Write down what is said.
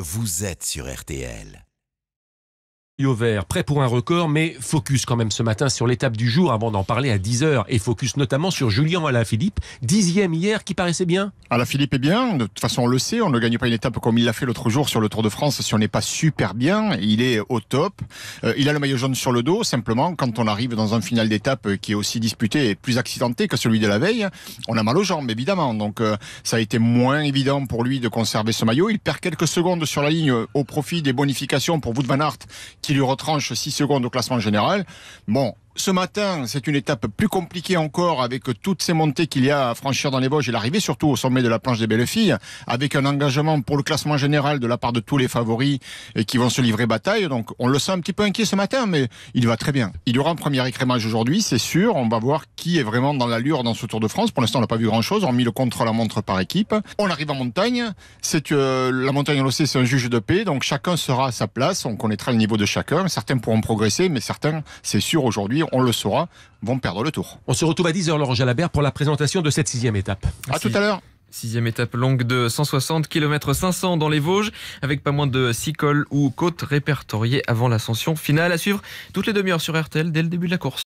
Vous êtes sur RTL. Vert, prêt pour un record, mais focus quand même ce matin sur l'étape du jour avant d'en parler à 10h et focus notamment sur Julien Alaphilippe, dixième hier qui paraissait bien. Alaphilippe est bien, de toute façon on le sait, on ne gagne pas une étape comme il l'a fait l'autre jour sur le Tour de France si on n'est pas super bien, il est au top, euh, il a le maillot jaune sur le dos, simplement quand on arrive dans un final d'étape qui est aussi disputé et plus accidenté que celui de la veille, on a mal aux jambes évidemment, donc euh, ça a été moins évident pour lui de conserver ce maillot, il perd quelques secondes sur la ligne au profit des bonifications pour Wood van Aert qui qui lui retranche 6 secondes au classement général. Bon, ce matin, c'est une étape plus compliquée encore avec toutes ces montées qu'il y a à franchir dans les Vosges et l'arrivée surtout au sommet de la planche des belles filles, avec un engagement pour le classement général de la part de tous les favoris et qui vont se livrer bataille. Donc on le sent un petit peu inquiet ce matin, mais il va très bien. Il y aura un premier écrémage aujourd'hui, c'est sûr. On va voir qui est vraiment dans l'allure dans ce Tour de France. Pour l'instant, on n'a pas vu grand-chose, On mis le contre-la-montre par équipe. On arrive en montagne. C'est euh, la montagne, on le sait, c'est un juge de paix. Donc chacun sera à sa place. On connaîtra le niveau de chacun. Certains pourront progresser, mais certains, c'est sûr aujourd'hui, on le saura, vont perdre le tour. On se retrouve à 10h, Laurent Jalabert, pour la présentation de cette sixième étape. À tout à l'heure. Sixième étape longue de 160 km 500 dans les Vosges, avec pas moins de six cols ou côtes répertoriées avant l'ascension finale à suivre toutes les demi-heures sur RTL dès le début de la course.